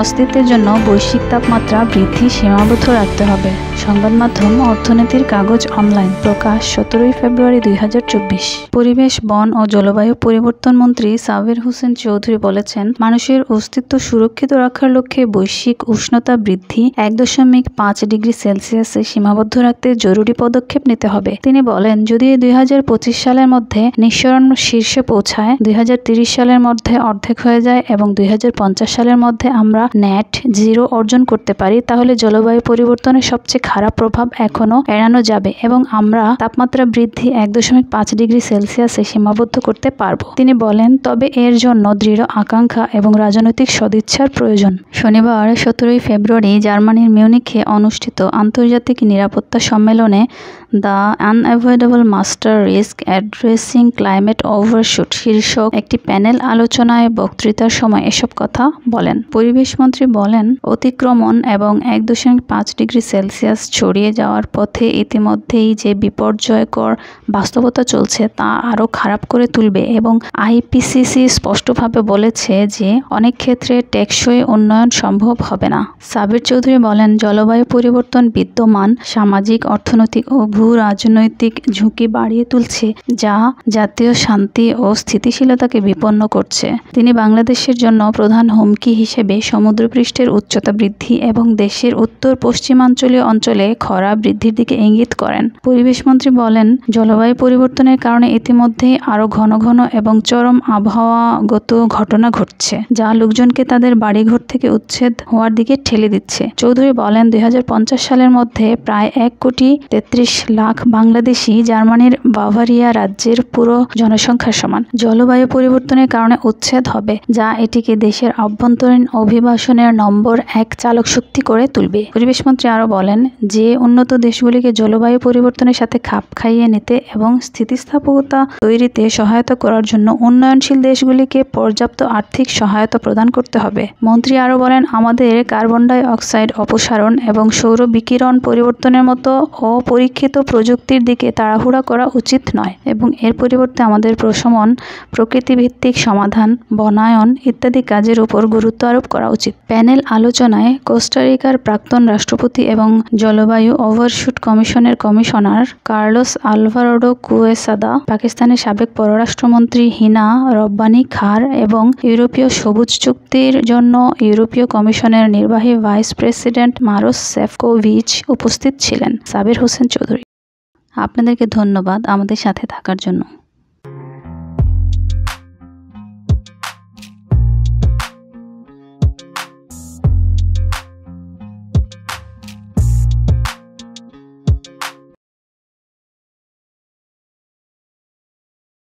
অস্তিত্বের জন্য বৈশ্বিক তাপমাত্রা বৃদ্ধি সীমাবদ্ধ রাখতে হবে সংবাদ মাধ্যম অর্থনীতির কাগজ অনলাইন প্রকাশ সতেরোই ফেব্রুয়ারি দুই পরিবেশ বন ও জলবায়ু পরিবর্তন মন্ত্রী সাবের হোসেন চৌধুরী বলেছেন মানুষের অস্তিত্ব সুরক্ষিত রাখার লক্ষ্যে বৈশ্বিক উষ্ণতা বৃদ্ধি এক দশমিক পাঁচ ডিগ্রি সেলসিয়াসে সীমাবদ্ধ রাখতে জরুরি পদক্ষেপ নিতে হবে তিনি বলেন যদি দুই সালের মধ্যে নিঃসরণ শীর্ষে পৌঁছায় দুই সালের মধ্যে অর্ধেক হয়ে যায় এবং দুই সালের মধ্যে আমরা আমরা নেট জিরো অর্জন করতে পারি তাহলে জলবায়ু পরিবর্তনের সবচেয়ে খারাপ প্রভাব এখনও এড়ানো যাবে এবং আমরা তাপমাত্রা বৃদ্ধি এক দশমিক পাঁচ ডিগ্রি সেলসিয়াসে সীমাবদ্ধ করতে পারব তিনি বলেন তবে এর জন্য দৃঢ় আকাঙ্ক্ষা এবং রাজনৈতিক সদিচ্ছার প্রয়োজন শনিবার সতেরোই ফেব্রুয়ারি জার্মানির মিউনিখে অনুষ্ঠিত আন্তর্জাতিক নিরাপত্তা সম্মেলনে the unavoidable master risk addressing climate overshoot শীর্ষক একটি প্যানেল আলোচনায় বক্তৃতার সময় এসব কথা বলেন পরিবেশ মন্ত্রী বলেন অতিক্রমণ এবং এক দশমিক পাঁচ ডিগ্রি সেলসিয়াস ছড়িয়ে যাওয়ার পথে ইতিমধ্যেই যে বিপর্যয়কর বাস্তবতা চলছে তা আরও খারাপ করে তুলবে এবং আইপিসিসি স্পষ্টভাবে বলেছে যে অনেক ক্ষেত্রে টেকসই উন্নয়ন সম্ভব হবে না সাবির চৌধুরী বলেন জলবায়ু পরিবর্তন বিদ্যমান সামাজিক অর্থনৈতিক ও ভূ রাজনৈতিক ঝুঁকি বাড়িয়ে তুলছে যা জাতীয় শান্তি ও স্থিতিশীলতাকে বিপন্ন করছে তিনি বাংলাদেশের জন্য প্রধান হুমকি হিসেবে সমুদ্রপৃষ্ঠের উচ্চতা বৃদ্ধি এবং দেশের উত্তর পশ্চিমাঞ্চলীয় অঞ্চলে খরা বৃদ্ধির দিকে ইঙ্গিত করেন পরিবেশমন্ত্রী বলেন জলবায়ু পরিবর্তনের কারণে ইতিমধ্যেই আরও ঘন ঘন এবং চরম আবহাওয়াগত ঘটনা ঘটছে যা লোকজনকে তাদের বাড়িঘর থেকে উচ্ছেদ হওয়ার দিকে ঠেলে দিচ্ছে চৌধুরী বলেন দুই সালের মধ্যে প্রায় এক কোটি তেত্রিশ লাখ বাংলাদেশি জার্মানির বাভারিয়া রাজ্যের পুরো জনসংখ্যার সমান জলবায়ু পরিবর্তনের কারণে উচ্ছেদ হবে যা এটিকে দেশের অভ্যন্তরীণ অভিবাসনের নম্বর এক চালক শক্তি করে তুলবে পরিবেশ মন্ত্রী আরও বলেন যে উন্নত দেশগুলিকে জলবায়ু পরিবর্তনের সাথে খাপ খাইয়ে নিতে এবং স্থিতিস্থাপকতা তৈরিতে সহায়তা করার জন্য উন্নয়নশীল দেশগুলিকে পর্যাপ্ত আর্থিক সহায়তা প্রদান করতে হবে মন্ত্রী আরও বলেন আমাদের কার্বন ডাই অক্সাইড অপসারণ এবং সৌর বিকিরণ পরিবর্তনের মতো অপরীক্ষিত প্রযুক্তির দিকে তাড়াহুড়া করা উচিত নয় এবং এর পরিবর্তে আমাদের প্রশমন প্রকৃতিভিত্তিক সমাধান বনায়ন ইত্যাদি কাজের উপর গুরুত্ব আরোপ করা উচিত প্যানেল আলোচনায় কোস্টারিকার প্রাক্তন রাষ্ট্রপতি এবং জলবায়ু ওভারশুট কমিশনের কমিশনার কার্লোস আলভারোডো কুয়েসাদা পাকিস্তানের সাবেক পররাষ্ট্রমন্ত্রী হিনা রব্বানি খার এবং ইউরোপীয় সবুজ চুক্তির জন্য ইউরোপীয় কমিশনের নির্বাহী ভাইস প্রেসিডেন্ট মারোস সেফকোভিচ উপস্থিত ছিলেন সাবির হোসেন চৌধুরী আপনাদেরকে ধন্যবাদ আমাদের সাথে থাকার জন্য